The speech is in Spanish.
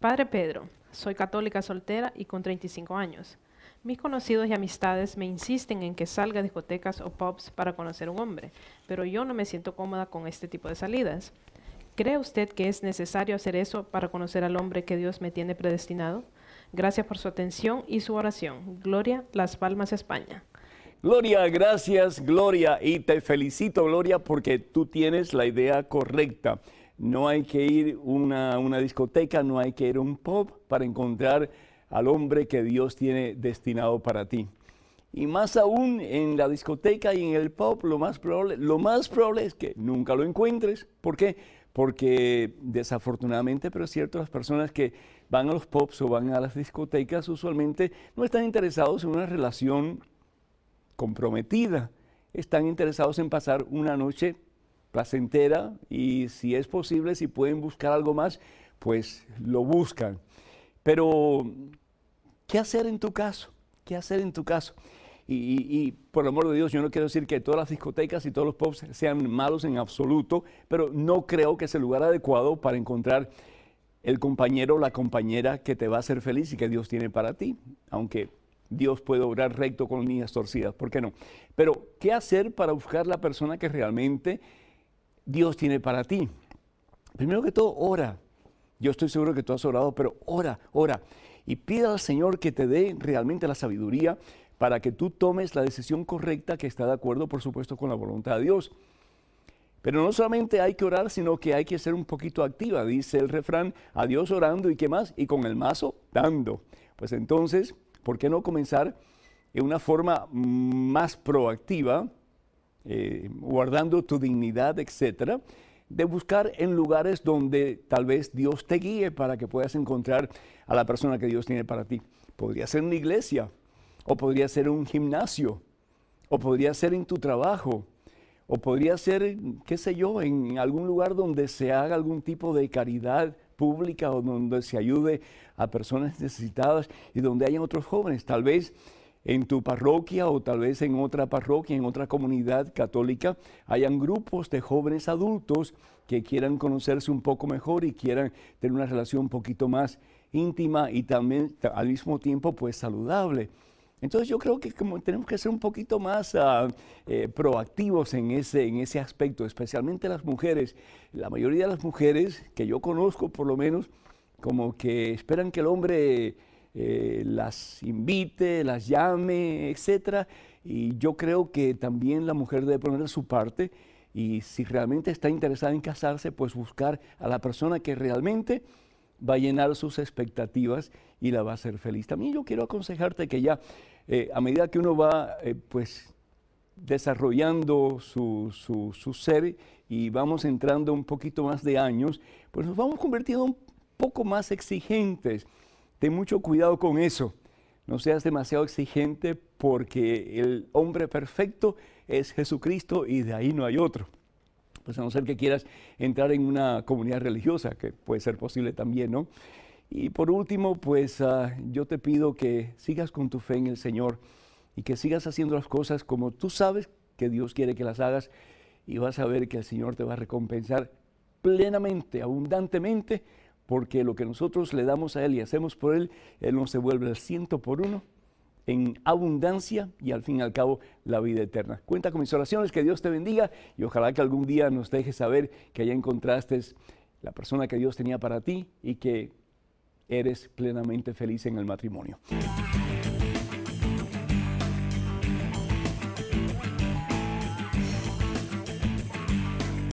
Padre Pedro, soy católica soltera y con 35 años. Mis conocidos y amistades me insisten en que salga a discotecas o pubs para conocer un hombre, pero yo no me siento cómoda con este tipo de salidas. ¿Cree usted que es necesario hacer eso para conocer al hombre que Dios me tiene predestinado? Gracias por su atención y su oración. Gloria, Las Palmas, España. Gloria, gracias, Gloria, y te felicito, Gloria, porque tú tienes la idea correcta no hay que ir a una, discoteca, no hay que ir a un pub para encontrar al hombre que Dios tiene destinado para ti. Y más aún en la discoteca y en el pop, lo más probable, lo más probable es que nunca lo encuentres. ¿Por qué? Porque desafortunadamente, pero es cierto, las personas que van a los pops o van a las discotecas usualmente no están interesados en una relación comprometida, están interesados en pasar una noche entera y si es posible, si pueden buscar algo más, pues lo buscan. Pero, ¿qué hacer en tu caso? ¿Qué hacer en tu caso? Y, por el amor de Dios, yo no quiero decir que todas las discotecas y todos los pubs sean malos en absoluto, pero no creo que es el lugar adecuado para encontrar el compañero o la compañera que te va a hacer feliz y que Dios tiene para ti, aunque Dios puede obrar recto con niñas torcidas, ¿por qué no? Pero, ¿qué hacer para buscar la persona que realmente Dios tiene para ti. Primero que todo, ora. Yo estoy seguro que tú has orado, pero ora, ora. Y pida al Señor que te dé realmente la sabiduría para que tú tomes la decisión correcta que está de acuerdo, por supuesto, con la voluntad de Dios. Pero no solamente hay que orar, sino que hay que ser un poquito activa, dice el refrán, a Dios orando y qué más, y con el mazo dando. Pues entonces, ¿por qué no comenzar en una forma más proactiva eh, guardando tu dignidad, etcétera, de buscar en lugares donde tal vez Dios te guíe para que puedas encontrar a la persona que Dios tiene para ti. Podría ser una iglesia, o podría ser un gimnasio, o podría ser en tu trabajo, o podría ser, qué sé yo, en algún lugar donde se haga algún tipo de caridad pública o donde se ayude a personas necesitadas y donde hayan otros jóvenes. Tal vez en tu parroquia o tal vez en otra parroquia, en otra comunidad católica, hayan grupos de jóvenes adultos que quieran conocerse un poco mejor y quieran tener una relación un poquito más íntima y también al mismo tiempo pues saludable. Entonces yo creo que como tenemos que ser un poquito más ah, eh, proactivos en ese, en ese aspecto, especialmente las mujeres. La mayoría de las mujeres que yo conozco por lo menos, como que esperan que el hombre eh, las invite, las llame, etc. Y yo creo que también la mujer debe poner su parte y si realmente está interesada en casarse, pues buscar a la persona que realmente va a llenar sus expectativas y la va a hacer feliz. También yo quiero aconsejarte que ya, eh, a medida que uno va, eh, pues, desarrollando su, su, su, ser y vamos entrando un poquito más de años, pues nos vamos convirtiendo un poco más exigentes Ten mucho cuidado con eso. No seas demasiado exigente porque el hombre perfecto es Jesucristo y de ahí no hay otro. Pues a no ser que quieras entrar en una comunidad religiosa, que puede ser posible también, ¿no? Y por último, pues ah, yo te pido que sigas con tu fe en el Señor y que sigas haciendo las cosas como tú sabes que Dios quiere que las hagas y vas a ver que el Señor te va a recompensar plenamente, abundantemente porque lo que nosotros le damos a Él y hacemos por Él, Él nos devuelve el ciento por uno en abundancia y al fin y al cabo la vida eterna. Cuenta con mis oraciones, que Dios te bendiga y ojalá que algún día nos dejes saber que ya encontraste la persona que Dios tenía para ti y que eres plenamente feliz en el matrimonio.